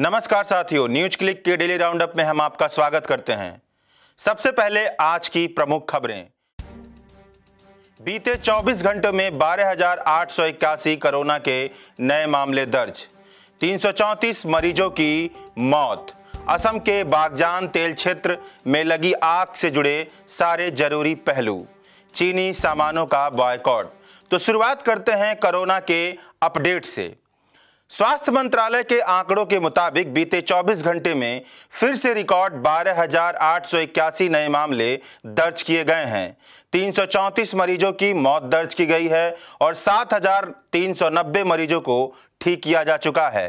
नमस्कार साथियों news click के डेली राउंडअप में हम आपका स्वागत करते हैं सबसे पहले आज की प्रमुख खबरें बीते 24 घंटों में बारह कोरोना के नए मामले दर्ज तीन मरीजों की मौत असम के बागजान तेल क्षेत्र में लगी आग से जुड़े सारे जरूरी पहलू चीनी सामानों का बॉयकॉट तो शुरुआत करते हैं कोरोना के अपडेट से स्वास्थ्य मंत्रालय के आंकड़ों के मुताबिक बीते 24 घंटे में फिर से रिकॉर्ड बारह नए मामले दर्ज किए गए हैं तीन मरीजों की मौत दर्ज की गई है और 7,390 मरीजों को ठीक किया जा चुका है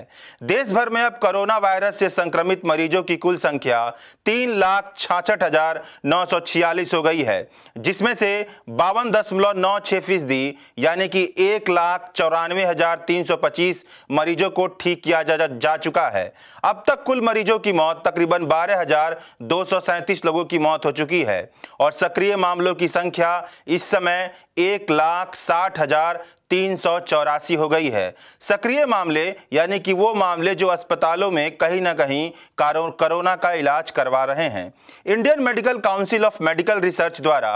देश भर में अब कोरोना वायरस से संक्रमित मरीजों की कुल संख्या तीन लाख छाछठ हजार नौ सौ छियालीस हो गई है जिसमें से बावन दशमलव नौ छः फीसदी यानी कि एक लाख चौरानवे हजार तीन सौ पच्चीस मरीजों को ठीक किया जा, जा, जा चुका है अब तक कुल मरीजों की मौत तकरीबन बारह हजार दो सौ सैंतीस लोगों की मौत हो चुकी है और सक्रिय मामलों की संख्या संख्या इस समय एक लाख साठ हजार तीन सौ चौरासी हो गई है सक्रिय मामले यानी कि वो मामले जो अस्पतालों में कहीं ना कहीं कोरोना का इलाज करवा रहे हैं Indian medical council of medical research द्वारा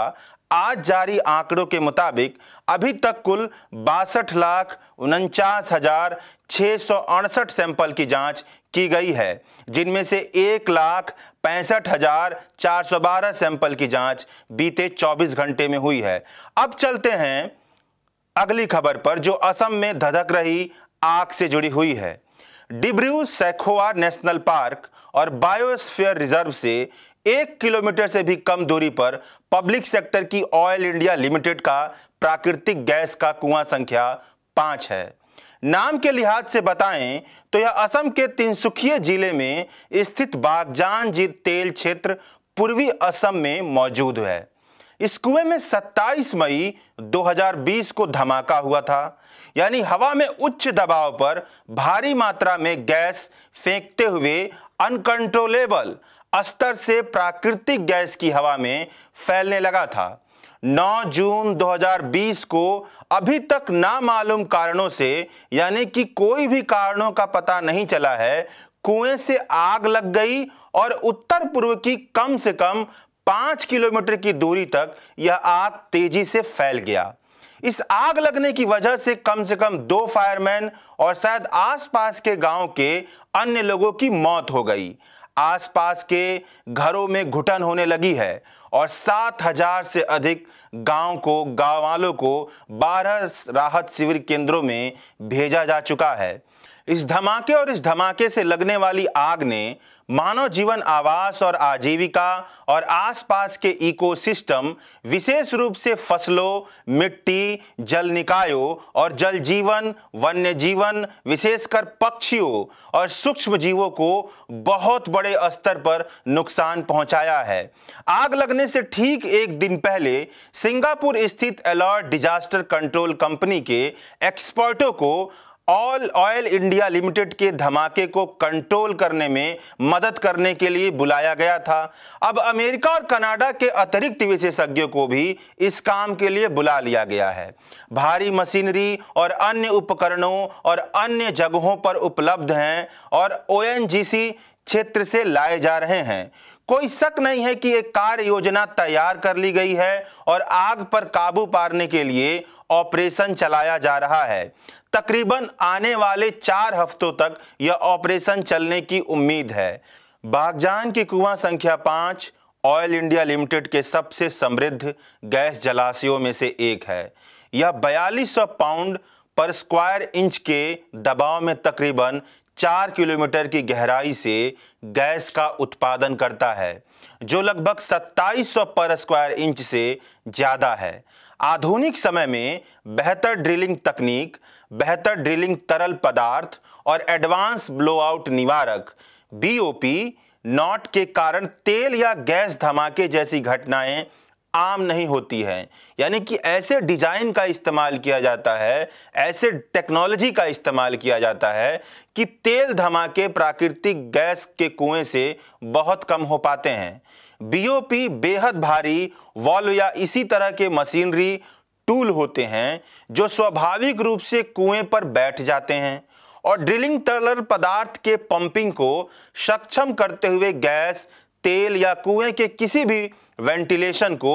आज जारी आंकड़ों के मुताबिक अभी तक कुल बासठ लाख उनचास हजार छः सौ अड़सठ सैंपल की जांच की गई है जिनमें से एक लाख पैंसठ चार सौ बारह सैंपल की जांच बीते 24 घंटे में हुई है अब चलते हैं अगली खबर पर जो असम में धधक रही आग से जुड़ी हुई है डिब्रू सैखोआ नेशनल पार्क और बायोस्फीयर रिजर्व से एक किलोमीटर से भी कम दूरी पर पब्लिक सेक्टर की ऑयल इंडिया लिमिटेड का प्राकृतिक गैस का कुआं संख्या पांच है नाम के लिहाज से बताएं तो यह असम के तिनसुखिया जिले में स्थित बागजान जी तेल क्षेत्र पूर्वी असम में मौजूद है इस कुएं में 27 मई 2020 को धमाका हुआ था यानी हवा में उच्च दबाव पर भारी मात्रा में गैस फेंकते हुए अनकंट्रोलेबल स्तर से प्राकृतिक गैस की हवा में फैलने लगा था 9 जून 2020 को अभी तक ना मालूम कारणों से यानी कि कोई भी कारणों का पता नहीं चला है कुएं से आग लग गई और उत्तर पूर्व की कम से कम पांच किलोमीटर की दूरी तक यह आग तेजी से फैल गया इस आग लगने की वजह से कम से कम दो फायरमैन और शायद आसपास के गांव के अन्य लोगों की मौत हो गई आसपास के घरों में घुटन होने लगी है और 7000 से अधिक गांव को गाँव वालों को 12 राहत शिविर केंद्रों में भेजा जा चुका है इस धमाके और इस धमाके से लगने वाली आग ने मानव जीवन आवास और आजीविका और आसपास के इकोसिस्टम विशेष रूप से फसलों मिट्टी जल निकायों और जल जीवन वन्य जीवन विशेषकर पक्षियों और सूक्ष्म जीवों को बहुत बड़े स्तर पर नुकसान पहुंचाया है आग लगने से ठीक एक दिन पहले सिंगापुर स्थित अलर्ट डिजास्टर कंट्रोल कंपनी के एक्सपर्टों को ऑल ऑयल इंडिया लिमिटेड के धमाके को कंट्रोल करने में मदद करने के लिए बुलाया गया था अब अमेरिका और कनाडा के अतिरिक्त विशेषज्ञों को भी इस काम के लिए बुला लिया गया है भारी मशीनरी और अन्य उपकरणों और अन्य जगहों पर उपलब्ध हैं और ओ क्षेत्र से लाए जा रहे हैं कोई शक नहीं है कि एक कार्य योजना तैयार कर ली गई है और आग पर काबू पाने के लिए ऑपरेशन चलाया जा रहा है तकरीबन आने वाले चार हफ्तों तक यह ऑपरेशन चलने की उम्मीद है बागजान की कुआं संख्या पाँच ऑयल इंडिया लिमिटेड के सबसे समृद्ध गैस जलाशयों में से एक है यह बयालीस पाउंड पर स्क्वायर इंच के दबाव में तकरीबन चार किलोमीटर की गहराई से गैस का उत्पादन करता है जो लगभग 2700 पर स्क्वायर इंच से ज़्यादा है आधुनिक समय में बेहतर ड्रिलिंग तकनीक बेहतर ड्रिलिंग तरल पदार्थ और एडवांस ब्लोआउट निवारक बीओपी नॉट के कारण तेल या गैस धमाके जैसी घटनाएं आम नहीं होती है यानी कि ऐसे डिजाइन का इस्तेमाल किया जाता है ऐसे टेक्नोलॉजी का इस्तेमाल किया जाता है कि तेल धमाके प्राकृतिक गैस के कुएं से बहुत कम हो पाते हैं बीओपी बेहद भारी वॉल्व या इसी तरह के मशीनरी टूल होते हैं जो स्वाभाविक रूप से कुएं पर बैठ जाते हैं और ड्रिलिंग तरल पदार्थ के पंपिंग को सक्षम करते हुए गैस तेल या कुएं के किसी भी वेंटिलेशन को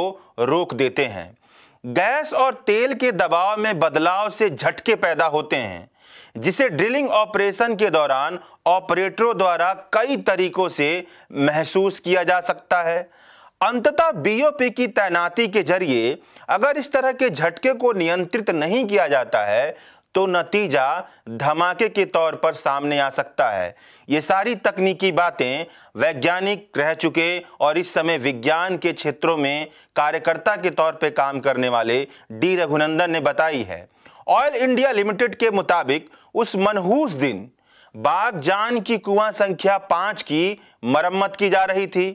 रोक देते हैं गैस और तेल के दबाव में बदलाव से झटके पैदा होते हैं जिसे ड्रिलिंग ऑपरेशन के दौरान ऑपरेटरों द्वारा कई तरीकों से महसूस किया जा सकता है अंततः बीओपी की तैनाती के जरिए अगर इस तरह के झटके को नियंत्रित नहीं किया जाता है तो नतीजा धमाके के तौर पर सामने आ सकता है ये सारी तकनीकी बातें वैज्ञानिक रह चुके और इस समय विज्ञान के क्षेत्रों में कार्यकर्ता के तौर पर काम करने वाले डी रघुनंदन ने बताई है ऑयल इंडिया लिमिटेड के मुताबिक उस मनहूस दिन बाग जान की कुआं संख्या पाँच की मरम्मत की जा रही थी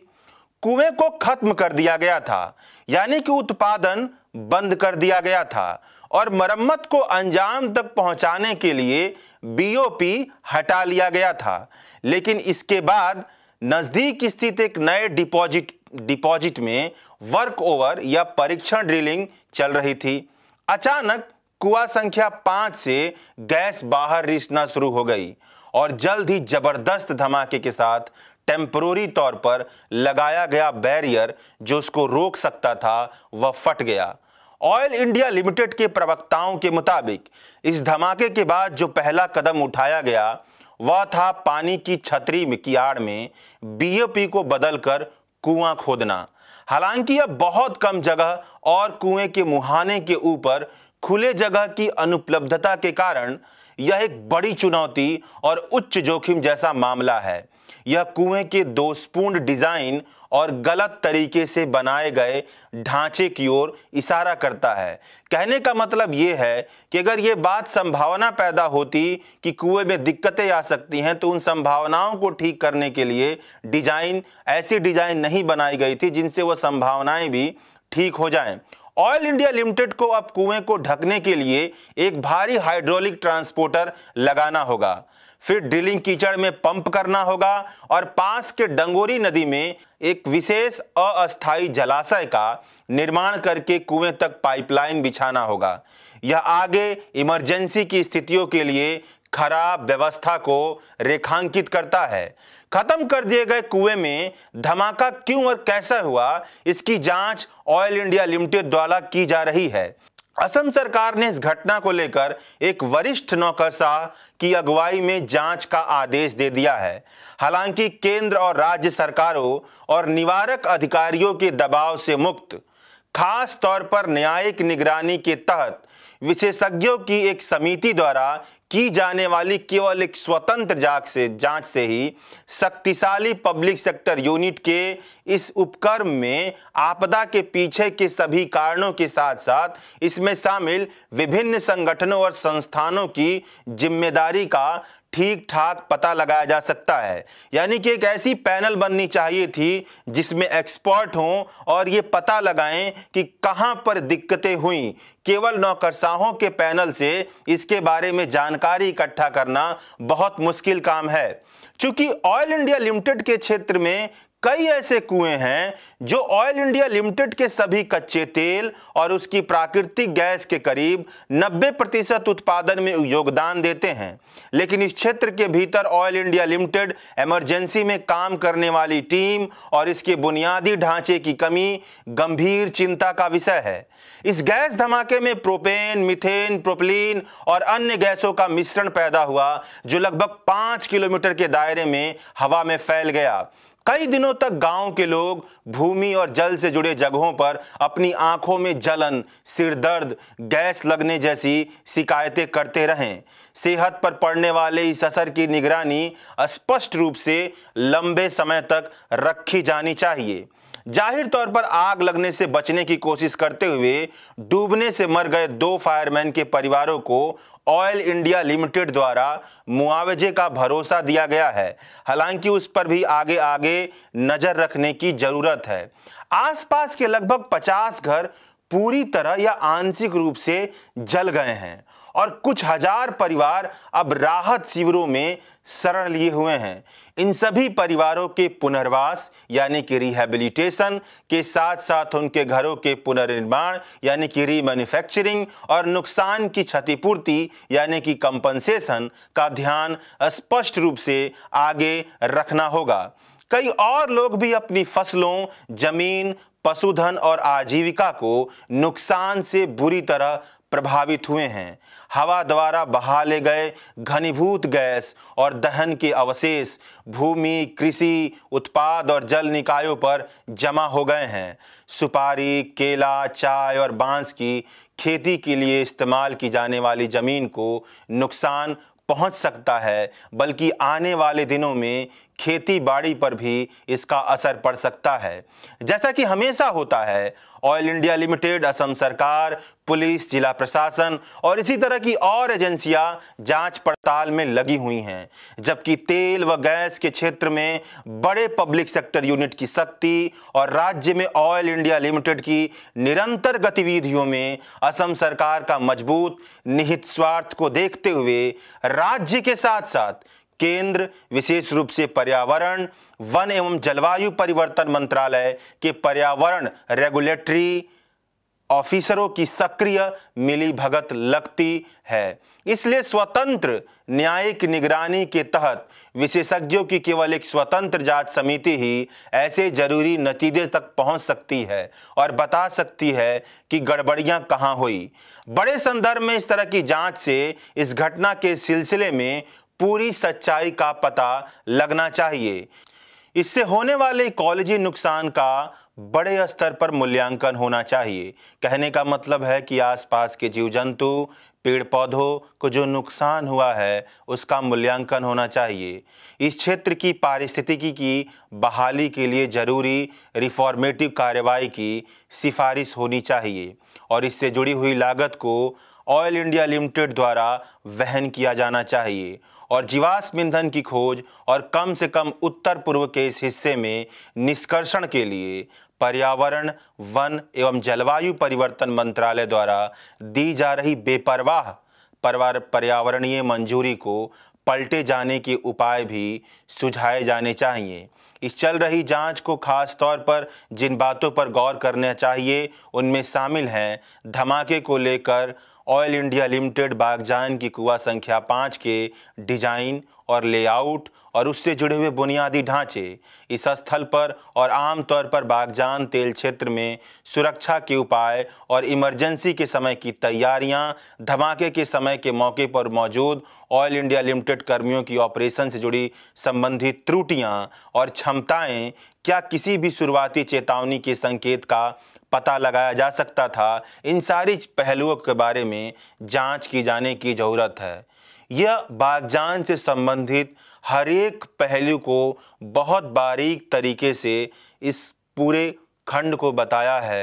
कुएं को खत्म कर दिया गया था यानी कि उत्पादन बंद कर दिया गया था और मरम्मत को अंजाम तक पहुंचाने के लिए बीओपी हटा लिया गया था लेकिन इसके बाद नज़दीक स्थित एक नए डिपॉजिट डिपॉजिट में वर्क ओवर या परीक्षण ड्रिलिंग चल रही थी अचानक कुआ संख्या पांच से गैस बाहर रिसना शुरू हो गई और जल्द ही जबरदस्त धमाके के साथ टेम्परोरी तौर पर लगाया गया बैरियर जो उसको रोक सकता था वह फट गया ऑयल इंडिया लिमिटेड के प्रवक्ताओं के मुताबिक इस धमाके के बाद जो पहला कदम उठाया गया वह था पानी की छतरी में की आड़ में बीओपी को बदलकर कुआं खोदना हालांकि अब बहुत कम जगह और कुएं के मुहाने के ऊपर खुले जगह की अनुपलब्धता के कारण यह एक बड़ी चुनौती और उच्च जोखिम जैसा मामला है यह कुएं के दोषपूर्ण डिजाइन और गलत तरीके से बनाए गए ढांचे की ओर इशारा करता है कहने का मतलब ये है कि अगर ये बात संभावना पैदा होती कि कुएं में दिक्कतें आ सकती हैं तो उन संभावनाओं को ठीक करने के लिए डिजाइन ऐसी डिजाइन नहीं बनाई गई थी जिनसे वह संभावनाएं भी ठीक हो जाएं ऑयल इंडिया लिमिटेड को अब कुएं को ढकने के लिए एक भारी हाइड्रोलिक ट्रांसपोर्टर लगाना होगा फिर ड्रिलिंग कीचड़ में पंप करना होगा और पास के डंगोरी नदी में एक विशेष अस्थाई जलाशय का निर्माण करके कुएं तक पाइपलाइन बिछाना होगा यह आगे इमरजेंसी की स्थितियों के लिए खराब व्यवस्था को रेखांकित करता है खत्म कर दिए गए कुएं में धमाका क्यों और कैसा हुआ इसकी जांच ऑयल इंडिया लिमिटेड द्वारा की जा रही है असम सरकार ने इस घटना को लेकर एक वरिष्ठ नौकरशाह की अगुवाई में जांच का आदेश दे दिया है हालांकि केंद्र और राज्य सरकारों और निवारक अधिकारियों के दबाव से मुक्त खास तौर पर न्यायिक निगरानी के तहत विशेषज्ञों की एक समिति द्वारा की जाने वाली केवल एक स्वतंत्र जांच से जांच से ही शक्तिशाली पब्लिक सेक्टर यूनिट के इस उपक्रम में आपदा के पीछे के सभी कारणों के साथ साथ इसमें शामिल विभिन्न संगठनों और संस्थानों की जिम्मेदारी का ठीक ठाक पता लगाया जा सकता है यानी कि एक ऐसी पैनल बननी चाहिए थी जिसमें एक्सपर्ट हों और ये पता लगाएं कि कहाँ पर दिक्कतें हुई केवल नौकरशाहों के पैनल से इसके बारे में जानकारी इकट्ठा करना बहुत मुश्किल काम है चूंकि ऑयल इंडिया लिमिटेड के क्षेत्र में कई ऐसे कुएं हैं जो ऑयल इंडिया लिमिटेड के सभी कच्चे तेल और उसकी प्राकृतिक गैस के करीब 90 प्रतिशत उत्पादन में योगदान देते हैं लेकिन इस क्षेत्र के भीतर ऑयल इंडिया लिमिटेड इमरजेंसी में काम करने वाली टीम और इसके बुनियादी ढांचे की कमी गंभीर चिंता का विषय है इस गैस धमाके में प्रोपेन मिथेन प्रोपलीन और अन्य गैसों का मिश्रण पैदा हुआ जो लगभग पांच किलोमीटर के दायरे में हवा में फैल गया कई दिनों तक गांव के लोग भूमि और जल से जुड़े जगहों पर अपनी आंखों में जलन सिरदर्द गैस लगने जैसी शिकायतें करते रहें सेहत पर पड़ने वाले इस असर की निगरानी स्पष्ट रूप से लंबे समय तक रखी जानी चाहिए जाहिर तौर पर आग लगने से बचने की कोशिश करते हुए डूबने से मर गए दो फायरमैन के परिवारों को ऑयल इंडिया लिमिटेड द्वारा मुआवजे का भरोसा दिया गया है हालांकि उस पर भी आगे आगे नज़र रखने की ज़रूरत है आसपास के लगभग 50 घर पूरी तरह या आंशिक रूप से जल गए हैं और कुछ हजार परिवार अब राहत शिविरों में शरण लिए हुए हैं इन सभी परिवारों के पुनर्वास यानी कि रिहेबिलिटेशन के साथ साथ उनके घरों के पुनर्निर्माण यानी कि रीमैन्युफैक्चरिंग और नुकसान की क्षतिपूर्ति यानी कि कंपनसेशन का ध्यान स्पष्ट रूप से आगे रखना होगा कई और लोग भी अपनी फसलों जमीन पशुधन और आजीविका को नुकसान से बुरी तरह प्रभावित हुए हैं हवा द्वारा बहा ले गए घनीभूत गैस और दहन के अवशेष भूमि कृषि उत्पाद और जल निकायों पर जमा हो गए हैं सुपारी केला चाय और बांस की खेती के लिए इस्तेमाल की जाने वाली ज़मीन को नुकसान पहुंच सकता है बल्कि आने वाले दिनों में खेती बाड़ी पर भी इसका असर पड़ सकता है जैसा कि हमेशा होता है ऑयल इंडिया लिमिटेड असम सरकार पुलिस जिला प्रशासन और इसी तरह की और एजेंसियां जांच पड़ताल में लगी हुई हैं जबकि तेल व गैस के क्षेत्र में बड़े पब्लिक सेक्टर यूनिट की शक्ति और राज्य में ऑयल इंडिया लिमिटेड की निरंतर गतिविधियों में असम सरकार का मजबूत निहित स्वार्थ को देखते हुए राज्य के साथ साथ केंद्र विशेष रूप से पर्यावरण वन एवं जलवायु परिवर्तन मंत्रालय के पर्यावरण रेगुलेटरी ऑफिसरों की सक्रिय मिलीभगत लगती है इसलिए स्वतंत्र न्यायिक निगरानी के तहत विशेषज्ञों की केवल एक स्वतंत्र जांच समिति ही ऐसे जरूरी नतीजे तक पहुंच सकती है और बता सकती है कि गड़बड़ियां कहां हुई बड़े संदर्भ में इस तरह की जांच से इस घटना के सिलसिले में पूरी सच्चाई का पता लगना चाहिए इससे होने वाले इकोलॉजी नुकसान का बड़े स्तर पर मूल्यांकन होना चाहिए कहने का मतलब है कि आसपास के जीव जंतु पेड़ पौधों को जो नुकसान हुआ है उसका मूल्यांकन होना चाहिए इस क्षेत्र की पारिस्थितिकी की बहाली के लिए जरूरी रिफॉर्मेटिव कार्रवाई की सिफारिश होनी चाहिए और इससे जुड़ी हुई लागत को ऑयल इंडिया लिमिटेड द्वारा वहन किया जाना चाहिए और जीवाश्म ईंधन की खोज और कम से कम उत्तर पूर्व के इस हिस्से में निष्कर्षण के लिए पर्यावरण वन एवं जलवायु परिवर्तन मंत्रालय द्वारा दी जा रही बेपरवाह पर्यावरणीय मंजूरी को पलटे जाने के उपाय भी सुझाए जाने चाहिए इस चल रही जांच को खास तौर पर जिन बातों पर गौर करना चाहिए उनमें शामिल हैं धमाके को लेकर ऑयल इंडिया लिमिटेड बागजान की कुआ संख्या पाँच के डिजाइन और लेआउट और उससे जुड़े हुए बुनियादी ढांचे इस स्थल पर और आमतौर पर बागजान तेल क्षेत्र में सुरक्षा के उपाय और इमरजेंसी के समय की तैयारियां धमाके के समय के मौके पर मौजूद ऑयल इंडिया लिमिटेड कर्मियों की ऑपरेशन से जुड़ी संबंधित त्रुटियां और क्षमताएं क्या किसी भी शुरुआती चेतावनी के संकेत का पता लगाया जा सकता था इन सारी पहलुओं के बारे में जांच की जाने की ज़रूरत है यह बागजान से संबंधित हर एक पहलू को बहुत बारीक तरीके से इस पूरे खंड को बताया है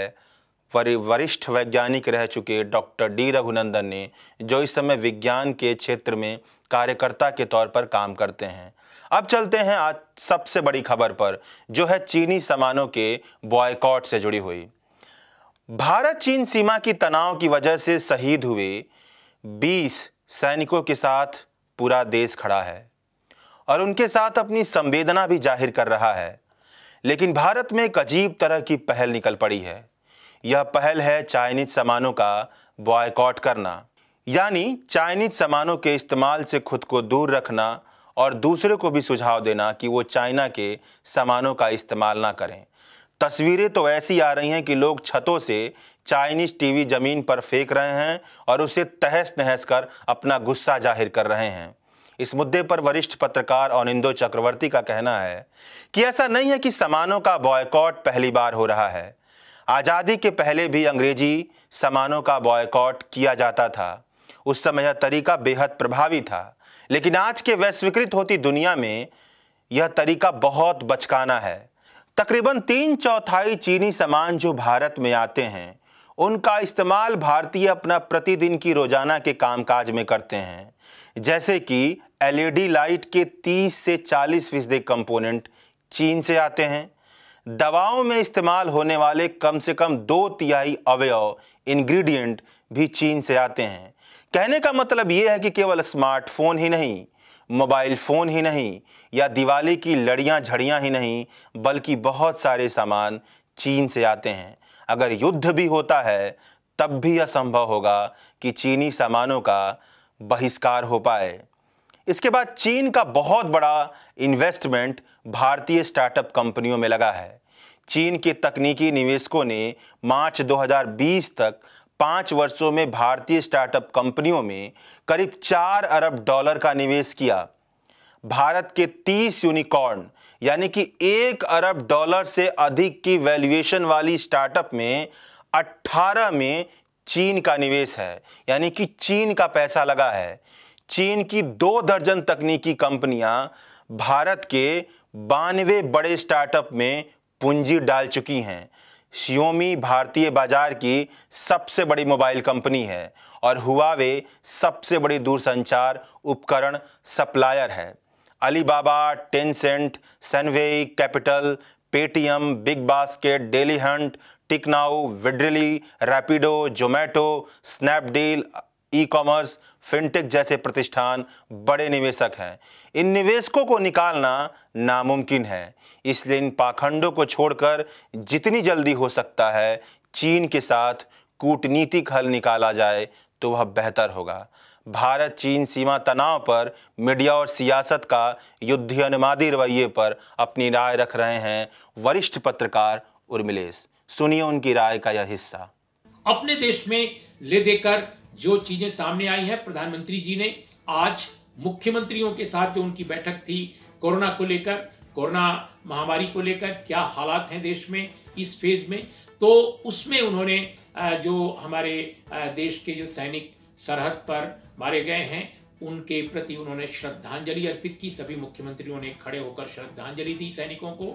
वरिष्ठ वैज्ञानिक रह चुके डॉक्टर डी रघुनंदन ने जो इस समय विज्ञान के क्षेत्र में कार्यकर्ता के तौर पर काम करते हैं अब चलते हैं आज सबसे बड़ी खबर पर जो है चीनी सामानों के बॉयकॉट से जुड़ी हुई भारत चीन सीमा की तनाव की वजह से शहीद हुए 20 सैनिकों के साथ पूरा देश खड़ा है और उनके साथ अपनी संवेदना भी जाहिर कर रहा है लेकिन भारत में एक अजीब तरह की पहल निकल पड़ी है यह पहल है चाइनीज सामानों का बॉयकॉट करना यानी चाइनीज सामानों के इस्तेमाल से खुद को दूर रखना और दूसरे को भी सुझाव देना कि वो चाइना के सामानों का इस्तेमाल ना करें तस्वीरें तो ऐसी आ रही हैं कि लोग छतों से चाइनीज टीवी ज़मीन पर फेंक रहे हैं और उसे तहस नहस कर अपना गुस्सा जाहिर कर रहे हैं इस मुद्दे पर वरिष्ठ पत्रकार इंदो चक्रवर्ती का कहना है कि ऐसा नहीं है कि सामानों का बॉयकॉट पहली बार हो रहा है आज़ादी के पहले भी अंग्रेजी सामानों का बॉयकॉट किया जाता था उस समय यह तरीका बेहद प्रभावी था लेकिन आज के वैश्वीकृत होती दुनिया में यह तरीका बहुत बचकाना है तकरीबन तीन चौथाई चीनी सामान जो भारत में आते हैं उनका इस्तेमाल भारतीय अपना प्रतिदिन की रोज़ाना के कामकाज में करते हैं जैसे कि एलईडी लाइट के 30 से 40 फीसदी कंपोनेंट चीन से आते हैं दवाओं में इस्तेमाल होने वाले कम से कम दो तिहाई अवयव इंग्रेडिएंट भी चीन से आते हैं कहने का मतलब ये है कि केवल स्मार्टफोन ही नहीं मोबाइल फ़ोन ही नहीं या दिवाली की लड़ियाँ झड़ियाँ ही नहीं बल्कि बहुत सारे सामान चीन से आते हैं अगर युद्ध भी होता है तब भी असंभव होगा कि चीनी सामानों का बहिष्कार हो पाए इसके बाद चीन का बहुत बड़ा इन्वेस्टमेंट भारतीय स्टार्टअप कंपनियों में लगा है चीन के तकनीकी निवेशकों ने मार्च 2020 तक पाँच वर्षों में भारतीय स्टार्टअप कंपनियों में करीब चार अरब डॉलर का निवेश किया भारत के 30 यूनिकॉर्न यानी कि एक अरब डॉलर से अधिक की वैल्यूएशन वाली स्टार्टअप में 18 में चीन का निवेश है यानी कि चीन का पैसा लगा है चीन की दो दर्जन तकनीकी कंपनियां भारत के बानवे बड़े स्टार्टअप में पूंजी डाल चुकी हैं शियोमी भारतीय बाजार की सबसे बड़ी मोबाइल कंपनी है और हुआवे सबसे बड़ी दूरसंचार उपकरण सप्लायर है Alibaba Tencent Sunway capital Paytm big basket daily hunt TicketNew विड्रिली Rapido Zomato Snapdeal e commerce fintech जैसे प्रतिष्ठान बड़े निवेशक हैं इन निवेशकों को निकालना नामुमकिन है इसलिए इन पाखंडों को छोड़कर जितनी जल्दी हो सकता है चीन के साथ कूटनीतिक हल निकाला जाए तो वह बेहतर होगा भारत चीन सीमा तनाव पर मीडिया और सियासत का युद्ध अनुमादी रवैये पर अपनी राय रख रहे हैं वरिष्ठ पत्रकार उर्मिलेश सुनिए उनकी राय का यह हिस्सा अपने देश में ले देकर जो चीजें सामने आई हैं प्रधानमंत्री जी ने आज मुख्यमंत्रियों के साथ जो उनकी बैठक थी कोरोना को लेकर कोरोना महामारी को लेकर क्या हालात हैं देश में इस फेज में तो उसमें उन्होंने जो हमारे देश के जो सैनिक सरहद पर मारे गए हैं उनके प्रति उन्होंने श्रद्धांजलि अर्पित की सभी मुख्यमंत्रियों ने खड़े होकर श्रद्धांजलि दी सैनिकों को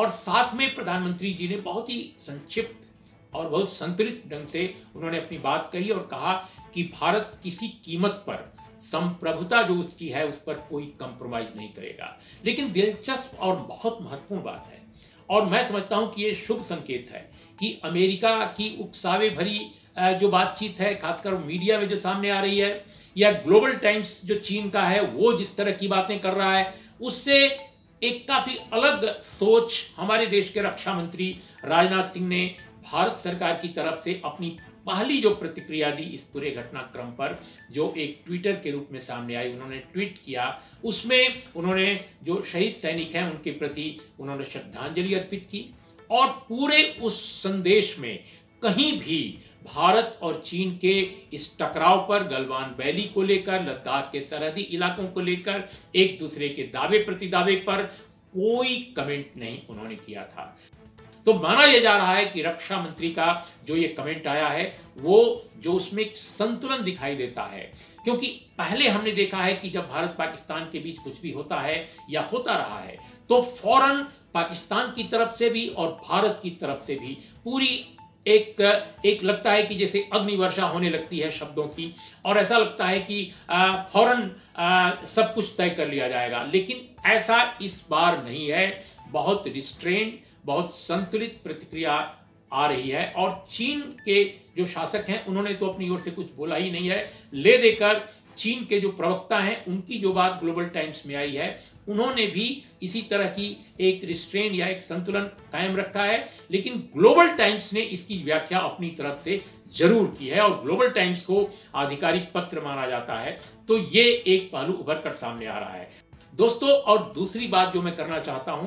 और साथ में प्रधानमंत्री जी ने बहुत ही संक्षिप्त और बहुत संतुलित ढंग से उन्होंने अपनी बात कही और कहा कि भारत किसी कीमत पर संप्रभुता जो उसकी है उस पर कोई कंप्रोमाइज नहीं करेगा लेकिन दिलचस्प और बहुत महत्वपूर्ण बात है और मैं समझता हूं कि यह शुभ संकेत है कि अमेरिका की उकसावे भरी जो बातचीत है खासकर मीडिया में जो सामने आ रही है या ग्लोबल टाइम्स जो चीन का है वो जिस तरह की बातें कर रहा है उससे एक काफी अलग सोच हमारे देश के रक्षा मंत्री राजनाथ सिंह ने भारत सरकार की तरफ से अपनी पहली जो प्रतिक्रिया दी इस पूरे घटनाक्रम पर जो एक ट्विटर के रूप में सामने आई उन्होंने ट्वीट किया उसमें उन्होंने जो शहीद सैनिक हैं उनके प्रति उन्होंने श्रद्धांजलि अर्पित की और पूरे उस संदेश में कहीं भी भारत और चीन के इस टकराव पर गलवान वैली को लेकर लद्दाख के सरहदी इलाकों को लेकर एक दूसरे के दावे प्रति दावे पर कोई कमेंट नहीं उन्होंने किया था तो माना यह जा रहा है कि रक्षा मंत्री का जो ये कमेंट आया है वो जो उसमें संतुलन दिखाई देता है क्योंकि पहले हमने देखा है कि जब भारत पाकिस्तान के बीच कुछ भी होता है या होता रहा है तो फौरन पाकिस्तान की तरफ से भी और भारत की तरफ से भी पूरी एक एक लगता है कि जैसे अग्नि वर्षा होने लगती है शब्दों की और ऐसा लगता है कि फौरन सब कुछ तय कर लिया जाएगा लेकिन ऐसा इस बार नहीं है बहुत रिस्ट्रेंड बहुत संतुलित प्रतिक्रिया आ रही है और चीन के जो शासक हैं उन्होंने तो अपनी ओर से कुछ बोला ही नहीं है ले देकर चीन के जो प्रवक्ता हैं उनकी जो बात ग्लोबल टाइम्स में आई है उन्होंने भी इसी तरह की एक रिस्ट्रेन या एक संतुलन कायम रखा है लेकिन ग्लोबल टाइम्स ने इसकी व्याख्या अपनी तरफ से जरूर की है और ग्लोबल टाइम्स को आधिकारिक पत्र माना जाता है तो ये एक पहलू उभर कर सामने आ रहा है दोस्तों और दूसरी बात जो मैं करना चाहता हूं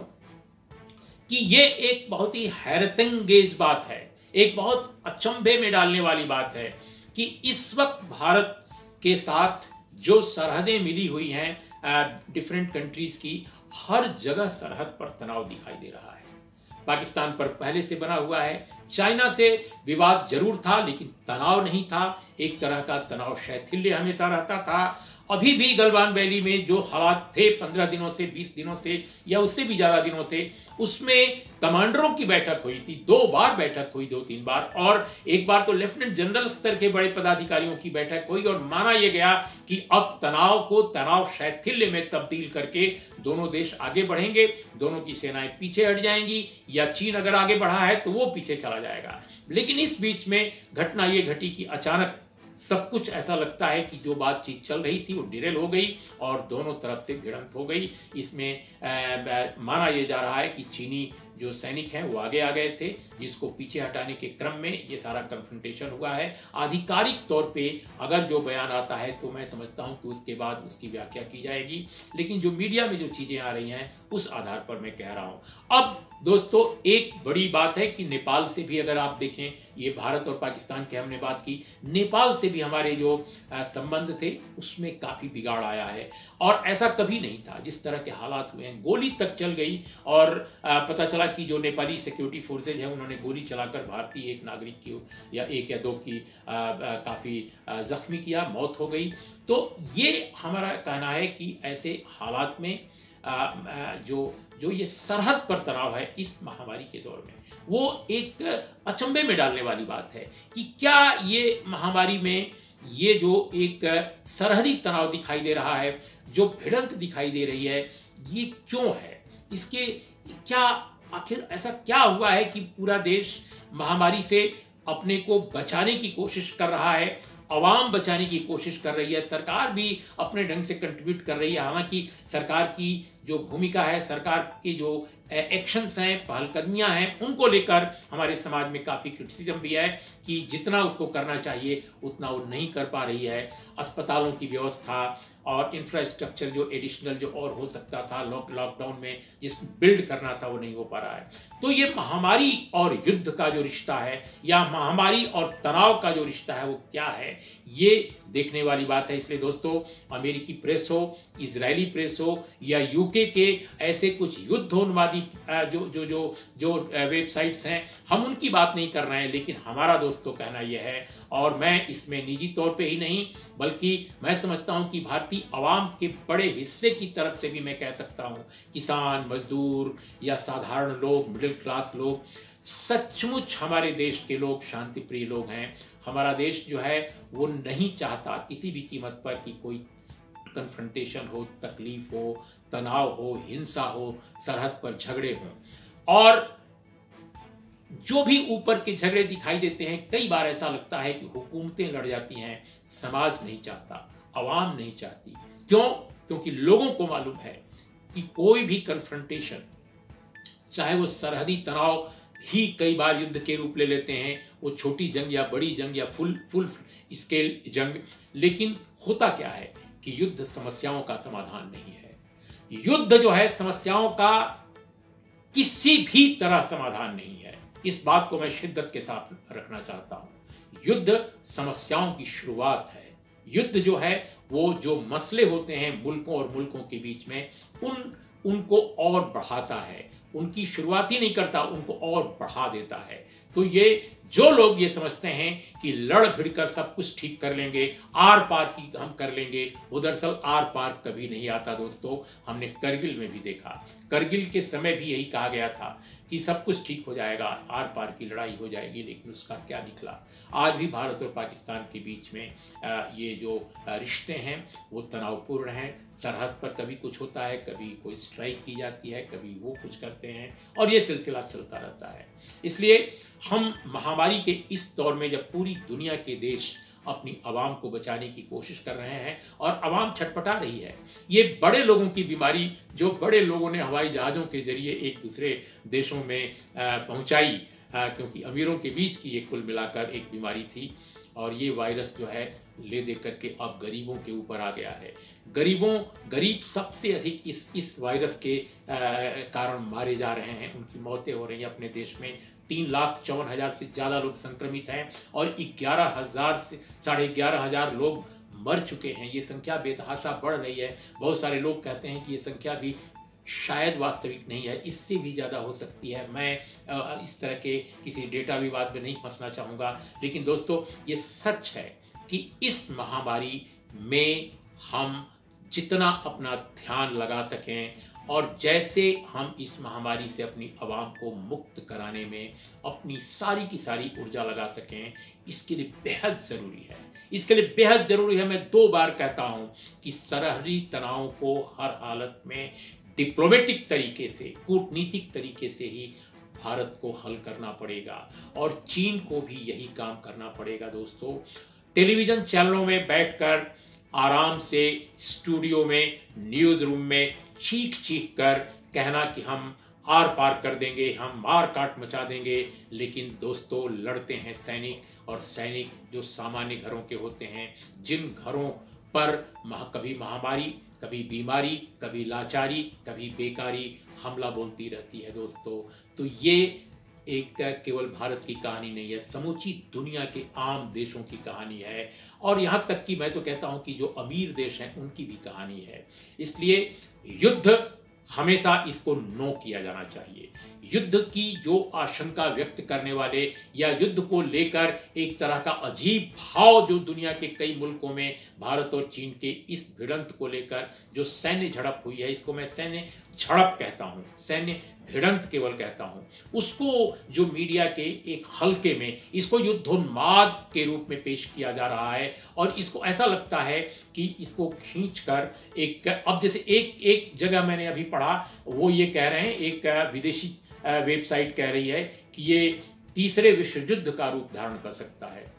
कि ये एक बहुत ही हैरतंगेज बात है एक बहुत अचंभे में डालने वाली बात है कि इस वक्त भारत के साथ जो सरहदें मिली हुई हैं डिफरेंट कंट्रीज की हर जगह सरहद पर तनाव दिखाई दे रहा है पाकिस्तान पर पहले से बना हुआ है चाइना से विवाद जरूर था लेकिन तनाव नहीं था एक तरह का तनाव शैथिल्य हमेशा रहता था अभी भी गलवान वैली में जो हालात थे पंद्रह दिनों से बीस दिनों से या उससे भी ज्यादा दिनों से उसमें कमांडरों की बैठक हुई थी दो बार बैठक हुई दो तीन बार और एक बार तो लेफ्टिनेंट जनरल स्तर के बड़े पदाधिकारियों की बैठक हुई और माना यह गया कि अब तनाव को तनाव शैथिल्य में तब्दील करके दोनों देश आगे बढ़ेंगे दोनों की सेनाएं पीछे हट जाएंगी या चीन अगर आगे बढ़ा है तो वो पीछे चला जाएगा लेकिन इस बीच में घटना यह घटी कि अचानक सब कुछ ऐसा लगता है कि जो बातचीत चल रही थी वो डिरेल हो गई और दोनों तरफ से भिड़ंत हो गई इसमें माना यह जा रहा है कि चीनी जो सैनिक हैं वो आगे आ गए थे जिसको पीछे हटाने के क्रम में ये सारा कन्फ्रंटेशन हुआ है आधिकारिक तौर पे अगर जो बयान आता है तो मैं समझता हूँ कि उसके बाद उसकी व्याख्या की जाएगी लेकिन जो मीडिया में जो चीज़ें आ रही हैं उस आधार पर मैं कह रहा हूँ अब दोस्तों एक बड़ी बात है कि नेपाल से भी अगर आप देखें ये भारत और पाकिस्तान की हमने बात की नेपाल से भी हमारे जो संबंध थे उसमें काफ़ी बिगाड़ आया है और ऐसा कभी नहीं था जिस तरह के हालात हुए हैं गोली तक चल गई और पता चला कि जो नेपाली सिक्योरिटी फोर्सेज हैं उन्होंने गोली चलाकर भारतीय एक नागरिक की या एक या दो की काफ़ी जख्मी किया मौत हो गई तो ये हमारा कहना है कि ऐसे हालात में जो जो ये सरहद पर तनाव है इस महामारी के दौर में वो एक अचंभे में डालने वाली बात है कि क्या ये महामारी में ये जो एक सरहदी तनाव दिखाई दे रहा है जो भिड़ंत दिखाई दे रही है ये क्यों है इसके क्या आखिर ऐसा क्या हुआ है कि पूरा देश महामारी से अपने को बचाने की कोशिश कर रहा है आवाम बचाने की कोशिश कर रही है सरकार भी अपने ढंग से कंट्रीब्यूट कर रही है हालांकि सरकार की जो भूमिका है सरकार की जो एक्शंस हैं पहलकदमियां हैं उनको लेकर हमारे समाज में काफ़ी क्रिटिसिज्म भी है कि जितना उसको करना चाहिए उतना वो नहीं कर पा रही है अस्पतालों की व्यवस्था और इंफ्रास्ट्रक्चर जो एडिशनल जो और हो सकता था लॉकडाउन में जिस बिल्ड करना था वो नहीं हो पा रहा है तो ये महामारी और युद्ध का जो रिश्ता है या महामारी और तनाव का जो रिश्ता है वो क्या है ये देखने वाली बात है इसलिए दोस्तों अमेरिकी प्रेस हो इजरायली प्रेस हो या यूके के ऐसे कुछ युद्धोन्वादी जो जो जो जो वेबसाइट्स हैं हम उनकी बात नहीं कर रहे हैं लेकिन हमारा दोस्तों कहना यह है और मैं इसमें निजी तौर पे ही नहीं बल्कि मैं समझता हूं कि भारतीय आवाम के बड़े हिस्से की तरफ से भी मैं कह सकता हूँ किसान मजदूर या साधारण लोग मिडिल क्लास लोग सचमुच हमारे देश के लोग शांति प्रिय लोग हैं हमारा देश जो है वो नहीं चाहता किसी भी कीमत पर कि कोई कन्फ्रंटेशन हो तकलीफ हो तनाव हो हिंसा हो सरहद पर झगड़े हो और जो भी ऊपर के झगड़े दिखाई देते हैं कई बार ऐसा लगता है कि हुकूमतें लड़ जाती हैं समाज नहीं चाहता आवाम नहीं चाहती क्यों क्योंकि लोगों को मालूम है कि कोई भी कन्फ्रंटेशन चाहे वो सरहदी तनाव ही कई बार युद्ध के रूप ले लेते हैं वो छोटी जंग या बड़ी जंग या फुल फुल स्केल जंग लेकिन होता क्या है कि युद्ध समस्याओं का समाधान नहीं है युद्ध जो है समस्याओं का किसी भी तरह समाधान नहीं है इस बात को मैं शिद्दत के साथ रखना चाहता हूं युद्ध समस्याओं की शुरुआत है युद्ध जो है वो जो मसले होते हैं मुल्कों और मुल्कों के बीच में उन उनको और बढ़ाता है उनकी शुरुआत ही नहीं करता उनको और बढ़ा देता है तो ये जो लोग ये समझते हैं कि लड़ भिड़ कर सब कुछ ठीक कर लेंगे आर पार की हम कर लेंगे वो दरअसल आर पार कभी नहीं आता दोस्तों हमने करगिल में भी देखा करगिल के समय भी यही कहा गया था कि सब कुछ ठीक हो जाएगा आर पार की लड़ाई हो जाएगी लेकिन उसका क्या निकला आज भी भारत और पाकिस्तान के बीच में ये जो रिश्ते हैं वो तनावपूर्ण हैं सरहद पर कभी कुछ होता है कभी कोई स्ट्राइक की जाती है कभी वो कुछ करते हैं और ये सिलसिला चलता रहता है इसलिए हम महा महामारी के इस दौर में जब पूरी दुनिया के देश अपनी आवाम को बचाने की कोशिश कर रहे हैं और आवाम छटपटा रही है ये बड़े लोगों की बीमारी जो बड़े लोगों ने हवाई जहाज़ों के ज़रिए एक दूसरे देशों में पहुंचाई क्योंकि अमीरों के बीच की ये कुल मिलाकर एक बीमारी थी और ये वायरस जो है ले दे करके अब गरीबों के ऊपर आ गया है गरीबों गरीब सबसे अधिक इस इस वायरस के कारण मारे जा रहे हैं उनकी मौतें हो रही हैं अपने देश में तीन लाख चौवन हजार से ज़्यादा लोग संक्रमित हैं और ग्यारह हजार से साढ़े ग्यारह हजार लोग मर चुके हैं ये संख्या बेतहाशा बढ़ रही है बहुत सारे लोग कहते हैं कि ये संख्या भी शायद वास्तविक नहीं है इससे भी ज़्यादा हो सकती है मैं इस तरह के किसी डेटा विवाद में नहीं फंसना चाहूँगा लेकिन दोस्तों ये सच है कि इस महामारी में हम जितना अपना ध्यान लगा सकें और जैसे हम इस महामारी से अपनी आवाम को मुक्त कराने में अपनी सारी की सारी ऊर्जा लगा सकें इसके लिए बेहद ज़रूरी है इसके लिए बेहद ज़रूरी है मैं दो बार कहता हूं कि सरहरी तनाव को हर हालत में डिप्लोमेटिक तरीके से कूटनीतिक तरीके से ही भारत को हल करना पड़ेगा और चीन को भी यही काम करना पड़ेगा दोस्तों टेलीविज़न चैनलों में बैठकर आराम से स्टूडियो में न्यूज़ रूम में चीख चीख कर कहना कि हम आर पार कर देंगे हम मार काट मचा देंगे लेकिन दोस्तों लड़ते हैं सैनिक और सैनिक जो सामान्य घरों के होते हैं जिन घरों पर महा कभी महामारी कभी बीमारी कभी लाचारी कभी बेकारी हमला बोलती रहती है दोस्तों तो ये एकता केवल भारत की कहानी नहीं है समूची दुनिया के आम देशों की कहानी है और यहाँ तक कि मैं तो कहता हूं कि जो अमीर देश हैं उनकी भी कहानी है इसलिए युद्ध हमेशा इसको नो किया जाना चाहिए युद्ध की जो आशंका व्यक्त करने वाले या युद्ध को लेकर एक तरह का अजीब भाव जो दुनिया के कई मुल्कों में भारत और चीन के इस भिड़ंत को लेकर जो सैन्य झड़प हुई है इसको मैं सैन्य झड़प कहता हूं सैन्य भिड़ंत केवल कहता हूं उसको जो मीडिया के एक हल्के में इसको युद्धोन्माद के रूप में पेश किया जा रहा है और इसको ऐसा लगता है कि इसको खींच कर एक अब जैसे एक एक जगह मैंने अभी पढ़ा वो ये कह रहे हैं एक विदेशी वेबसाइट कह रही है कि ये तीसरे विश्व युद्ध का रूप धारण कर सकता है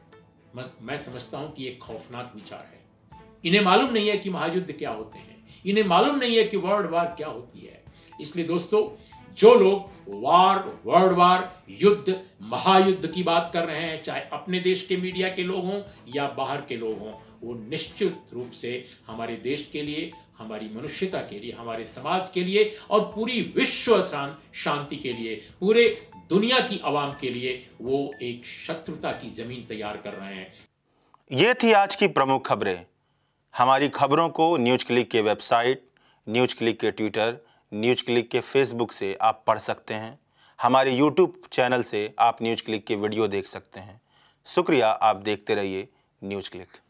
मैं समझता हूं कि ये खौफनाक विचार है इन्हें मालूम नहीं है कि महायुद्ध क्या होते हैं इन्हें मालूम नहीं है कि वर्ल्ड वार क्या होती है इसलिए दोस्तों जो लोग वार वर्ल्ड वार युद्ध महायुद्ध की बात कर रहे हैं चाहे अपने देश के मीडिया के लोग हों या बाहर के लोग हों वो निश्चित रूप से हमारे देश के लिए हमारी मनुष्यता के लिए हमारे समाज के लिए और पूरी विश्व शांति के लिए पूरे दुनिया की आवाम के लिए वो एक शत्रुता की जमीन तैयार कर रहे हैं ये थी आज की प्रमुख खबरें हमारी खबरों को न्यूज क्लिक के वेबसाइट न्यूज क्लिक के ट्विटर न्यूज क्लिक के फेसबुक से आप पढ़ सकते हैं हमारे यूट्यूब चैनल से आप न्यूज क्लिक के वीडियो देख सकते हैं शुक्रिया आप देखते रहिए न्यूज क्लिक